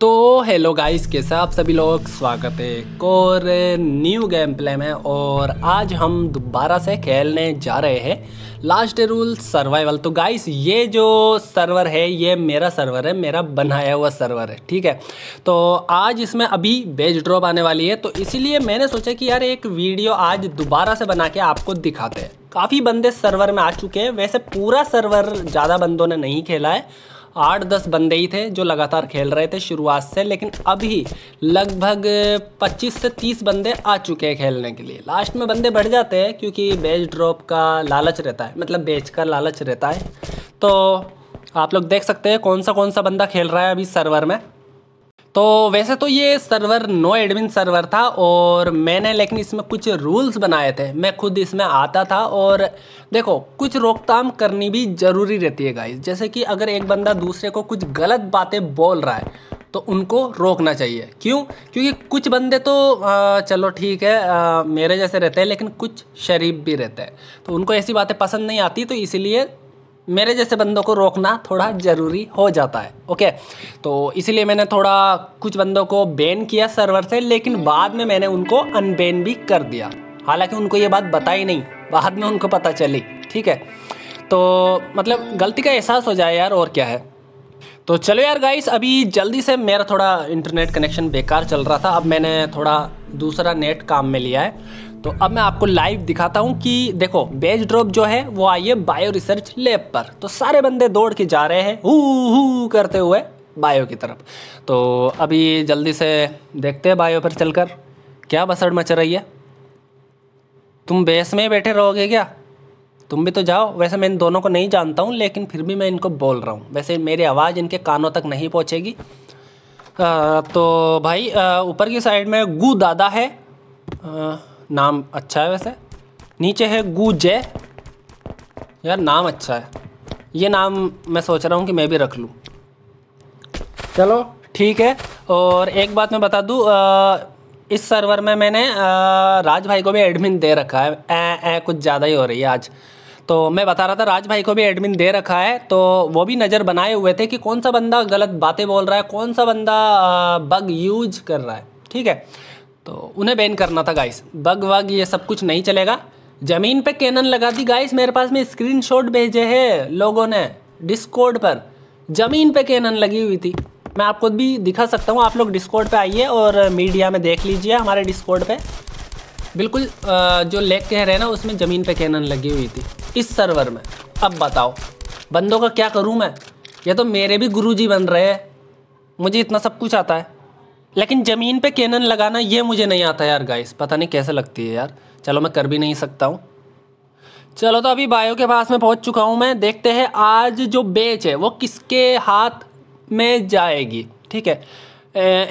तो hello guys कैसे आप सभी लोग स्वागत है एक और न्यू गेम प्ले में और आज हम दोबारा से खेलने जा रहे हैं लास्ट रूल सर्वाइवल तो गाइस ये जो सर्वर है ये मेरा सर्वर है मेरा बनाया हुआ सर्वर है ठीक है तो आज इसमें अभी बेज ड्रॉप आने वाली है तो इसीलिए मैंने सोचा कि यार एक वीडियो आज दोबारा से बना के आपको दिखाते हैं काफ़ी बंदे सर्वर में आ चुके हैं वैसे पूरा सर्वर ज़्यादा बंदों ने नहीं खेला है आठ दस बंदे ही थे जो लगातार खेल रहे थे शुरुआत से लेकिन अभी लगभग पच्चीस से तीस बंदे आ चुके हैं खेलने के लिए लास्ट में बंदे बढ़ जाते हैं क्योंकि बेच ड्रॉप का लालच रहता है मतलब बेच का लालच रहता है तो आप लोग देख सकते हैं कौन सा कौन सा बंदा खेल रहा है अभी सर्वर में तो वैसे तो ये सर्वर नो एडमिन सर्वर था और मैंने लेकिन इसमें कुछ रूल्स बनाए थे मैं खुद इसमें आता था और देखो कुछ रोकथाम करनी भी ज़रूरी रहती है गाइस जैसे कि अगर एक बंदा दूसरे को कुछ गलत बातें बोल रहा है तो उनको रोकना चाहिए क्यों क्योंकि कुछ बंदे तो आ, चलो ठीक है आ, मेरे जैसे रहते हैं लेकिन कुछ शरीफ भी रहते हैं तो उनको ऐसी बातें पसंद नहीं आती तो इसीलिए मेरे जैसे बंदों को रोकना थोड़ा ज़रूरी हो जाता है ओके तो इसीलिए मैंने थोड़ा कुछ बंदों को बैन किया सर्वर से लेकिन बाद में मैंने उनको अनबैन भी कर दिया हालांकि उनको ये बात बताई नहीं बाद में उनको पता चली ठीक है तो मतलब गलती का एहसास हो जाए यार और क्या है तो चलो यार गाइस अभी जल्दी से मेरा थोड़ा इंटरनेट कनेक्शन बेकार चल रहा था अब मैंने थोड़ा दूसरा नेट काम में लिया है तो अब मैं आपको लाइव दिखाता हूँ कि देखो बेज ड्रॉप जो है वो आई है बायो रिसर्च लैब पर तो सारे बंदे दौड़ के जा रहे हैं हु करते हुए बायो की तरफ तो अभी जल्दी से देखते हैं बायो पर चलकर क्या बसड़ मच रही है तुम बेस में बैठे रहोगे क्या तुम भी तो जाओ वैसे मैं इन दोनों को नहीं जानता हूँ लेकिन फिर भी मैं इनको बोल रहा हूँ वैसे मेरी आवाज़ इनके कानों तक नहीं पहुँचेगी तो भाई ऊपर की साइड में गु दादा है आ, नाम अच्छा है वैसे नीचे है गू यार नाम अच्छा है ये नाम मैं सोच रहा हूँ कि मैं भी रख लूँ चलो ठीक है और एक बात मैं बता दूँ इस सर्वर में मैंने राज भाई को भी एडमिन दे रखा है ए, ए, कुछ ज़्यादा ही हो रही है आज तो मैं बता रहा था राज भाई को भी एडमिन दे रखा है तो वो भी नज़र बनाए हुए थे कि कौन सा बंदा गलत बातें बोल रहा है कौन सा बंदा बग यूज कर रहा है ठीक है तो उन्हें बैन करना था गाइस बग वग ये सब कुछ नहीं चलेगा ज़मीन पे कैनन लगा दी गाइस मेरे पास में स्क्रीनशॉट भेजे हैं लोगों ने डिस्कॉर्ड पर ज़मीन पे कैनन लगी हुई थी मैं आपको भी दिखा सकता हूँ आप लोग डिस्कॉर्ड पे आइए और मीडिया में देख लीजिए हमारे डिस्कॉर्ड पे बिल्कुल जो लेक कह रहे हैं ना उसमें ज़मीन पे कैनन लगी हुई थी इस सर्वर में अब बताओ बंदों का क्या करूँ मैं ये तो मेरे भी गुरु बन रहे हैं मुझे इतना सब कुछ आता है लेकिन ज़मीन पे कैनन लगाना ये मुझे नहीं आता यार गाइस पता नहीं कैसे लगती है यार चलो मैं कर भी नहीं सकता हूँ चलो तो अभी बायो के पास में पहुँच चुका हूँ मैं देखते हैं आज जो बेच है वो किसके हाथ में जाएगी ठीक है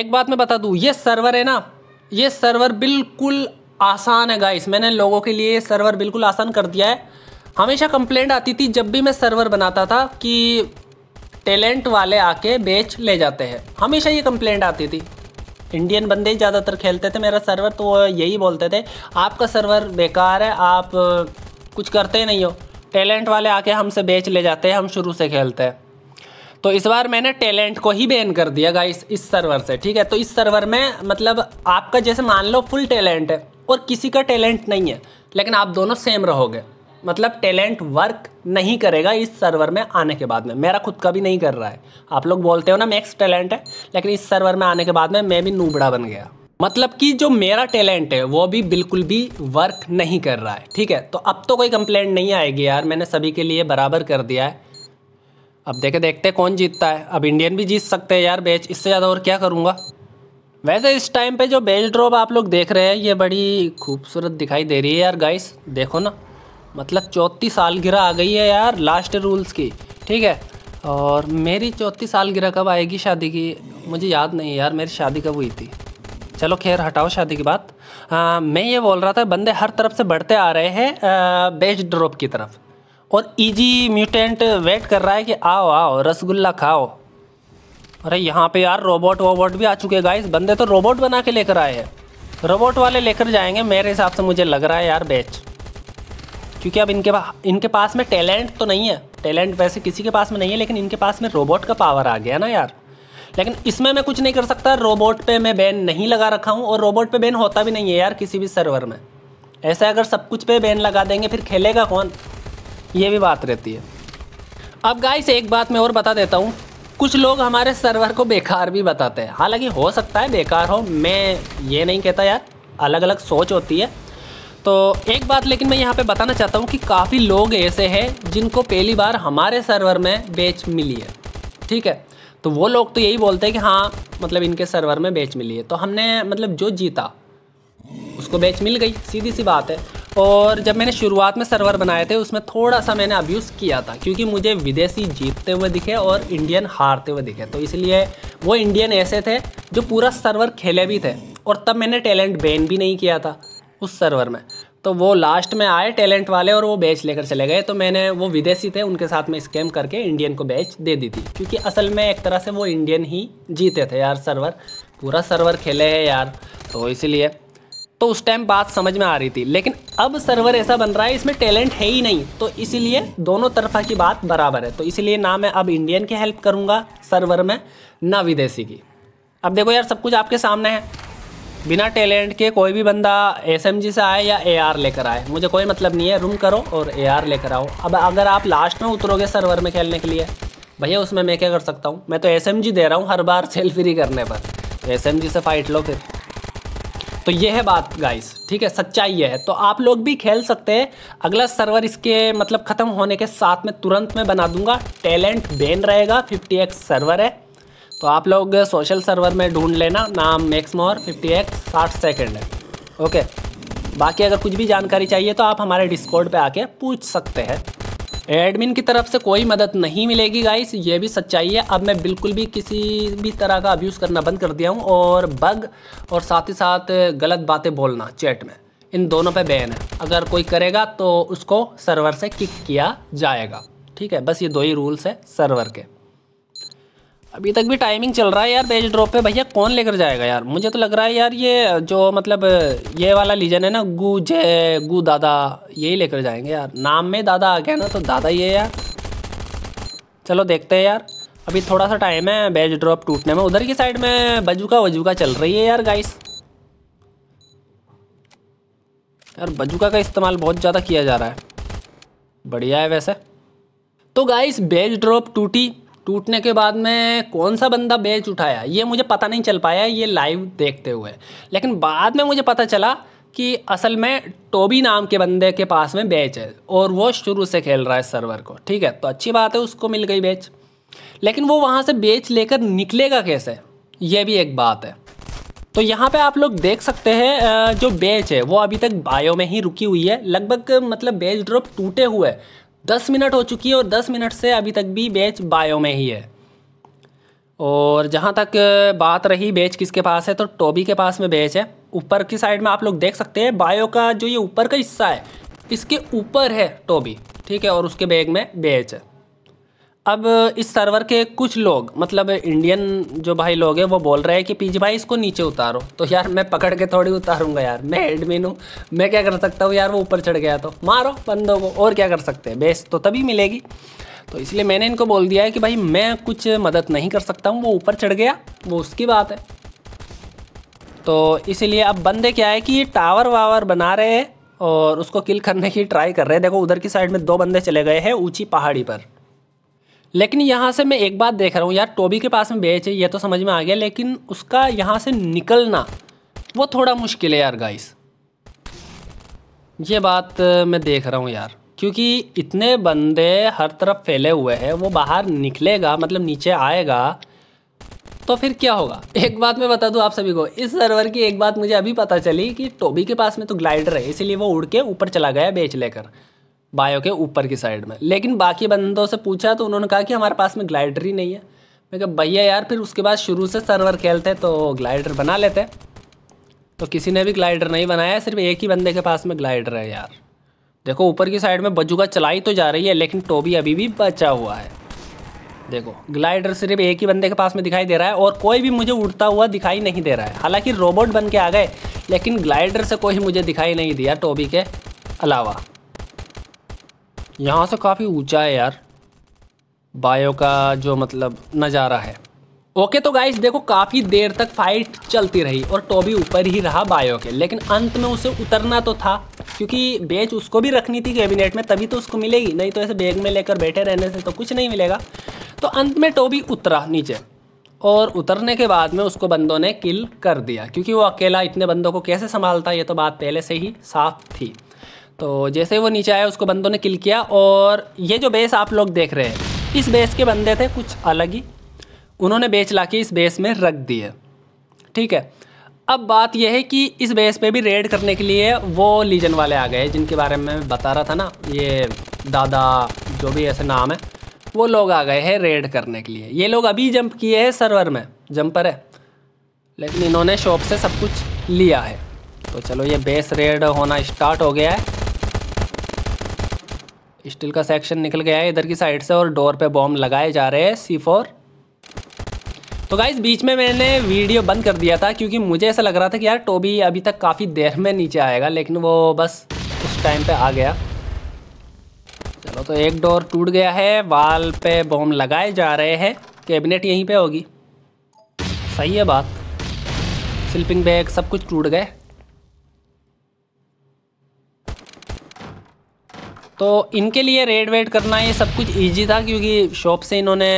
एक बात मैं बता दूँ ये सर्वर है ना ये सर्वर बिल्कुल आसान है गाइस मैंने लोगों के लिए सर्वर बिल्कुल आसान कर दिया है हमेशा कंप्लेंट आती थी जब भी मैं सर्वर बनाता था कि टैलेंट वाले आके बेच ले जाते हैं हमेशा ये कंप्लेंट आती थी इंडियन बंदे ही ज़्यादातर खेलते थे मेरा सर्वर तो यही बोलते थे आपका सर्वर बेकार है आप कुछ करते नहीं हो टैलेंट वाले आके हमसे बेच ले जाते हैं हम शुरू से खेलते हैं तो इस बार मैंने टैलेंट को ही बैन कर दिया गाइस इस सर्वर से ठीक है तो इस सर्वर में मतलब आपका जैसे मान लो फुल टैलेंट है और किसी का टैलेंट नहीं है लेकिन आप दोनों सेम रहोगे मतलब टैलेंट वर्क नहीं करेगा इस सर्वर में आने के बाद में मेरा खुद का भी नहीं कर रहा है आप लोग बोलते हो ना मैक्स टैलेंट है लेकिन इस सर्वर में आने के बाद में मैं भी नूबड़ा बन गया मतलब कि जो मेरा टैलेंट है वो भी बिल्कुल भी वर्क नहीं कर रहा है ठीक है तो अब तो कोई कंप्लेंट नहीं आएगी यार मैंने सभी के लिए बराबर कर दिया है अब देखे देखते कौन जीतता है अब इंडियन भी जीत सकते हैं यार बैच इससे ज़्यादा और क्या करूँगा वैसे इस टाइम पे जो बेल ड्रॉप आप लोग देख रहे हैं ये बड़ी खूबसूरत दिखाई दे रही है यार गाइस देखो ना मतलब चौथी सालगिरह आ गई है यार लास्ट रूल्स की ठीक है और मेरी चौथी सालगिरह कब आएगी शादी की मुझे याद नहीं यार मेरी शादी कब हुई थी चलो खैर हटाओ शादी की बात आ, मैं ये बोल रहा था बंदे हर तरफ से बढ़ते आ रहे हैं बेस्ट ड्रॉप की तरफ और इजी म्यूटेंट वेट कर रहा है कि आओ आओ रसगुल्ला खाओ अरे यहाँ पे यार रोबोट वोबोट भी आ चुके गाइस बंदे तो रोबोट बना के लेकर आए हैं रोबोट वाले लेकर जाएंगे मेरे हिसाब से मुझे लग रहा है यार बेस्ट क्योंकि अब इनके पास इनके पास में टैलेंट तो नहीं है टैलेंट वैसे किसी के पास में नहीं है लेकिन इनके पास में रोबोट का पावर आ गया ना यार लेकिन इसमें मैं कुछ नहीं कर सकता रोबोट पे मैं बैन नहीं लगा रखा हूँ और रोबोट पे बैन होता भी नहीं है यार किसी भी सर्वर में ऐसे अगर सब कुछ पे बैन लगा देंगे फिर खेलेगा कौन ये भी बात रहती है अब गाय एक बात मैं और बता देता हूँ कुछ लोग हमारे सर्वर को बेकार भी बताते हैं हालांकि हो सकता है बेकार हो मैं ये नहीं कहता यार अलग अलग सोच होती है तो एक बात लेकिन मैं यहाँ पे बताना चाहता हूँ कि काफ़ी लोग ऐसे हैं जिनको पहली बार हमारे सर्वर में बेच मिली है ठीक है तो वो लोग तो यही बोलते हैं कि हाँ मतलब इनके सर्वर में बेच मिली है तो हमने मतलब जो जीता उसको बेच मिल गई सीधी सी बात है और जब मैंने शुरुआत में सर्वर बनाए थे उसमें थोड़ा सा मैंने अब्यूज़ किया था क्योंकि मुझे विदेशी जीतते हुए दिखे और इंडियन हारते हुए दिखे तो इसलिए वो इंडियन ऐसे थे जो पूरा सर्वर खेले भी थे और तब मैंने टैलेंट बैन भी नहीं किया था उस सर्वर में तो वो लास्ट में आए टैलेंट वाले और वो बैच लेकर चले गए तो मैंने वो विदेशी थे उनके साथ में स्कैम करके इंडियन को बैच दे दी थी क्योंकि असल में एक तरह से वो इंडियन ही जीते थे यार सर्वर पूरा सर्वर खेले है यार तो इसीलिए तो उस टाइम बात समझ में आ रही थी लेकिन अब सर्वर ऐसा बन रहा है इसमें टैलेंट है ही नहीं तो इसीलिए दोनों तरफा की बात बराबर है तो इसीलिए ना मैं अब इंडियन की हेल्प करूँगा सर्वर में ना विदेशी की अब देखो यार सब कुछ आपके सामने है बिना टैलेंट के कोई भी बंदा एस से आए या ए लेकर आए मुझे कोई मतलब नहीं है रूम करो और ए लेकर आओ अब अगर आप लास्ट में उतरोगे सर्वर में खेलने के लिए भैया उसमें मैं क्या कर सकता हूँ मैं तो एस दे रहा हूँ हर बार सेल फ्री करने पर एम जी से फ़ाइट लो फिर तो ये है बात गाइस ठीक है सच्चाई ये है तो आप लोग भी खेल सकते हैं अगला सर्वर इसके मतलब ख़त्म होने के साथ में तुरंत मैं बना दूंगा टैलेंट बैन रहेगा 50x सर्वर है तो आप लोग सोशल सर्वर में ढूंढ लेना नाम मैक्समोर फिफ्टी एक्स साठ सेकेंड है ओके बाकी अगर कुछ भी जानकारी चाहिए तो आप हमारे डिस्कॉर्ड पे आके पूछ सकते हैं एडमिन की तरफ से कोई मदद नहीं मिलेगी गाइस ये भी सच्चाई है अब मैं बिल्कुल भी किसी भी तरह का अब्यूज़ करना बंद कर दिया हूँ और बग और साथ ही साथ गलत बातें बोलना चैट में इन दोनों पे बैन है अगर कोई करेगा तो उसको सर्वर से किक किया जाएगा ठीक है बस ये दो ही रूल्स है सर्वर के अभी तक भी टाइमिंग चल रहा है यार बेज ड्रॉप पे भैया कौन लेकर जाएगा यार मुझे तो लग रहा है यार ये जो मतलब ये वाला लीजन है ना गु जय गु दादा यही लेकर जाएंगे यार नाम में दादा आ गया ना तो दादा ही है यार चलो देखते हैं यार अभी थोड़ा सा टाइम है बेज ड्रॉप टूटने में उधर की साइड में बजूका वजूका चल रही है यार गाइस यार बजूका का इस्तेमाल बहुत ज़्यादा किया जा रहा है बढ़िया है वैसे तो गाइस बेज ड्रॉप टूटी टूटने के बाद में कौन सा बंदा बैच उठाया ये मुझे पता नहीं चल पाया ये लाइव देखते हुए लेकिन बाद में मुझे पता चला कि असल में टोबी नाम के बंदे के पास में बैच है और वो शुरू से खेल रहा है सर्वर को ठीक है तो अच्छी बात है उसको मिल गई बैच लेकिन वो वहाँ से बेच लेकर निकलेगा कैसे ये भी एक बात है तो यहाँ पे आप लोग देख सकते हैं जो बेच है वो अभी तक बायो में ही रुकी हुई है लगभग मतलब बेच ड्रॉप टूटे हुए दस मिनट हो चुकी है और दस मिनट से अभी तक भी बैच बायो में ही है और जहाँ तक बात रही बैच किसके पास है तो टोबी के पास में बैच है ऊपर की साइड में आप लोग देख सकते हैं बायो का जो ये ऊपर का हिस्सा है इसके ऊपर है टोबी ठीक है और उसके बैग में बैच है अब इस सर्वर के कुछ लोग मतलब इंडियन जो भाई लोग हैं वो बोल रहे हैं कि पीजी भाई इसको नीचे उतारो तो यार मैं पकड़ के थोड़ी उतारूंगा यार मैं एडमिन हूँ मैं क्या कर सकता हूँ यार वो ऊपर चढ़ गया तो मारो बंदों को और क्या कर सकते हैं बेस तो तभी मिलेगी तो इसलिए मैंने इनको बोल दिया है कि भाई मैं कुछ मदद नहीं कर सकता हूँ वो ऊपर चढ़ गया वो उसकी बात है तो इसीलिए अब बंदे क्या है कि ये टावर वावर बना रहे हैं और उसको किल करने की ट्राई कर रहे हैं देखो उधर की साइड में दो बंदे चले गए हैं ऊंची पहाड़ी पर लेकिन यहाँ से मैं एक बात देख रहा हूँ यार टोबी के पास में बेच है ये तो समझ में आ गया लेकिन उसका यहाँ से निकलना वो थोड़ा मुश्किल है यार गाइस ये बात मैं देख रहा हूँ यार क्योंकि इतने बंदे हर तरफ फैले हुए हैं वो बाहर निकलेगा मतलब नीचे आएगा तो फिर क्या होगा एक बात मैं बता दूँ आप सभी को इस सर्वर की एक बात मुझे अभी पता चली कि टोबी के पास में तो ग्लाइडर है इसीलिए वो उड़ के ऊपर चला गया बेच लेकर बायो के ऊपर की साइड में लेकिन बाकी बंदों से पूछा तो उन्होंने कहा कि हमारे पास में ग्लाइडर ही नहीं है मैं कहा भैया यार फिर उसके बाद शुरू से सर्वर खेलते तो ग्लाइडर बना लेते तो किसी ने भी ग्लाइडर नहीं बनाया सिर्फ एक ही बंदे के पास में ग्लाइडर है यार देखो ऊपर की साइड में बजुका चलाई तो जा रही है लेकिन टोबी अभी भी बचा हुआ है देखो ग्लाइडर सिर्फ एक ही बंदे के पास में दिखाई दे रहा है और कोई भी मुझे उड़ता हुआ दिखाई नहीं दे रहा है हालांकि रोबोट बन के आ गए लेकिन ग्लाइडर से कोई मुझे दिखाई नहीं दिया टोबी के अलावा यहाँ से काफ़ी ऊंचा है यार बायो का जो मतलब नज़ारा है ओके तो गाइस देखो काफ़ी देर तक फाइट चलती रही और टोबी ऊपर ही रहा बायो के लेकिन अंत में उसे उतरना तो था क्योंकि बेच उसको भी रखनी थी कैबिनेट में तभी तो उसको मिलेगी नहीं तो ऐसे बैग में लेकर बैठे रहने से तो कुछ नहीं मिलेगा तो अंत में टोबी उतरा नीचे और उतरने के बाद में उसको बंदों ने किल कर दिया क्योंकि वो अकेला इतने बंदों को कैसे संभालता ये तो बात पहले से ही साफ थी तो जैसे ही वो नीचे आया उसको बंदों ने किल किया और ये जो बेस आप लोग देख रहे हैं इस बेस के बंदे थे कुछ अलग ही उन्होंने बेच ला के इस बेस में रख दिए ठीक है अब बात यह है कि इस बेस पे भी रेड करने के लिए वो लीजन वाले आ गए जिनके बारे में मैं बता रहा था ना ये दादा जो भी ऐसे नाम है वो लोग आ गए हैं रेड करने के लिए ये लोग अभी जंप किए हैं सर्वर में जंपर है लेकिन इन्होंने शॉप से सब कुछ लिया है तो चलो ये बेस रेड होना स्टार्ट हो गया है स्टील का सेक्शन निकल गया है इधर की साइड से और डोर पे बॉम्ब लगाए जा रहे हैं सी फोर तो गाइज बीच में मैंने वीडियो बंद कर दिया था क्योंकि मुझे ऐसा लग रहा था कि यार टोबी अभी तक काफ़ी देर में नीचे आएगा लेकिन वो बस उस टाइम पे आ गया चलो तो एक डोर टूट गया है वाल पे बॉम्ब लगाए जा रहे हैं कैबिनेट यहीं पर होगी सही है बात स्लिपिंग बैग सब कुछ टूट गए तो इनके लिए रेड वेट करना ये सब कुछ ईजी था क्योंकि शॉप से इन्होंने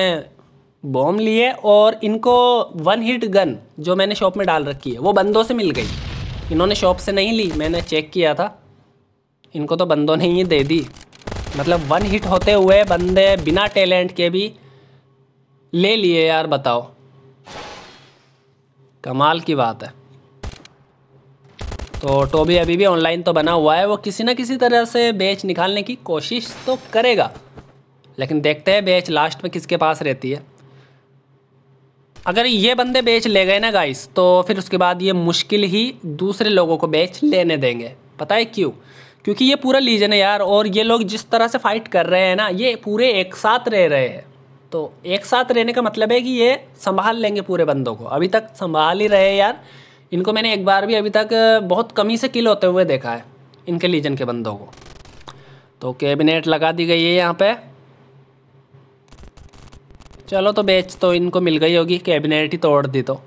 बॉम लिए और इनको वन हिट गन जो मैंने शॉप में डाल रखी है वो बंदों से मिल गई इन्होंने शॉप से नहीं ली मैंने चेक किया था इनको तो बंदों ने ही दे दी मतलब वन हिट होते हुए बंदे बिना टैलेंट के भी ले लिए यार बताओ कमाल की बात है तो टोबी अभी भी ऑनलाइन तो बना हुआ है वो किसी ना किसी तरह से बेच निकालने की कोशिश तो करेगा लेकिन देखते हैं बेच लास्ट में किसके पास रहती है अगर ये बंदे बेच ले गए ना गाइस तो फिर उसके बाद ये मुश्किल ही दूसरे लोगों को बेच लेने देंगे पता है क्यों क्योंकि ये पूरा लीजन है यार और ये लोग जिस तरह से फाइट कर रहे हैं ना ये पूरे एक साथ रह रहे हैं तो एक साथ रहने का मतलब है कि ये संभाल लेंगे पूरे बंदों को अभी तक संभाल ही रहे यार इनको मैंने एक बार भी अभी तक बहुत कमी से किल होते हुए देखा है इनके लीजन के बंदों को तो कैबिनेट लगा दी गई है यहाँ पे चलो तो बेच तो इनको मिल गई होगी कैबिनेट ही तोड़ दी तो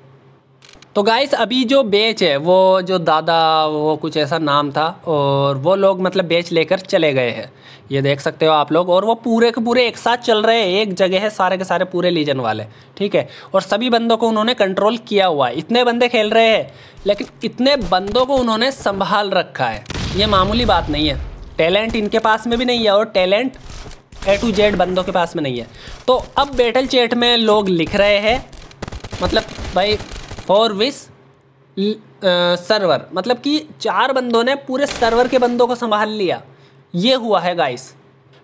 तो गाइस अभी जो बेच है वो जो दादा वो कुछ ऐसा नाम था और वो लोग मतलब बेच लेकर चले गए हैं ये देख सकते हो आप लोग और वो पूरे के पूरे एक साथ चल रहे हैं एक जगह है सारे के सारे पूरे लीजन वाले ठीक है और सभी बंदों को उन्होंने कंट्रोल किया हुआ है इतने बंदे खेल रहे हैं लेकिन इतने बंदों को उन्होंने संभाल रखा है ये मामूली बात नहीं है टैलेंट इनके पास में भी नहीं है और टैलेंट ए टू जेड बंदों के पास में नहीं है तो अब बैटल चैट में लोग लिख रहे हैं मतलब भाई फॉर विस सर्वर मतलब कि चार बंदों ने पूरे सर्वर के बंदों को संभाल लिया ये हुआ है गाइस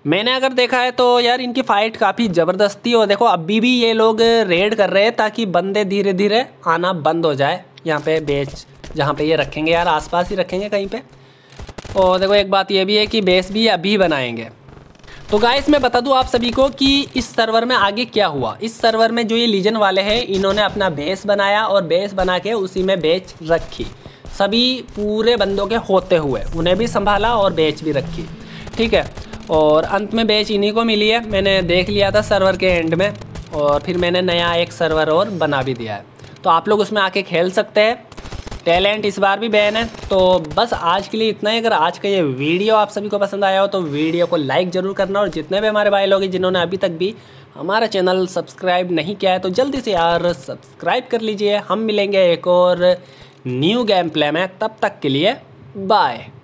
मैंने अगर देखा है तो यार इनकी फ़ाइट काफ़ी ज़बरदस्त थी और देखो अभी भी ये लोग रेड कर रहे हैं ताकि बंदे धीरे धीरे आना बंद हो जाए यहाँ पे बेच जहाँ पे ये रखेंगे यार आसपास ही रखेंगे कहीं पे और देखो एक बात ये भी है कि बेस भी अभी बनाएंगे तो गाइस मैं बता दूं आप सभी को कि इस सर्वर में आगे क्या हुआ इस सर्वर में जो ये लीजन वाले हैं इन्होंने अपना बेस बनाया और बेस बना के उसी में बेच रखी सभी पूरे बंदों के होते हुए उन्हें भी संभाला और बेच भी रखी ठीक है और अंत में बैच इन्हीं को मिली है मैंने देख लिया था सर्वर के एंड में और फिर मैंने नया एक सर्वर और बना भी दिया है तो आप लोग उसमें आके खेल सकते हैं टैलेंट इस बार भी बैन है तो बस आज के लिए इतना ही अगर आज का ये वीडियो आप सभी को पसंद आया हो तो वीडियो को लाइक ज़रूर करना और जितने भी हमारे भाई लोग हैं जिन्होंने अभी तक भी हमारा चैनल सब्सक्राइब नहीं किया है तो जल्दी से यार सब्सक्राइब कर लीजिए हम मिलेंगे एक और न्यू गेम प्ले में तब तक के लिए बाय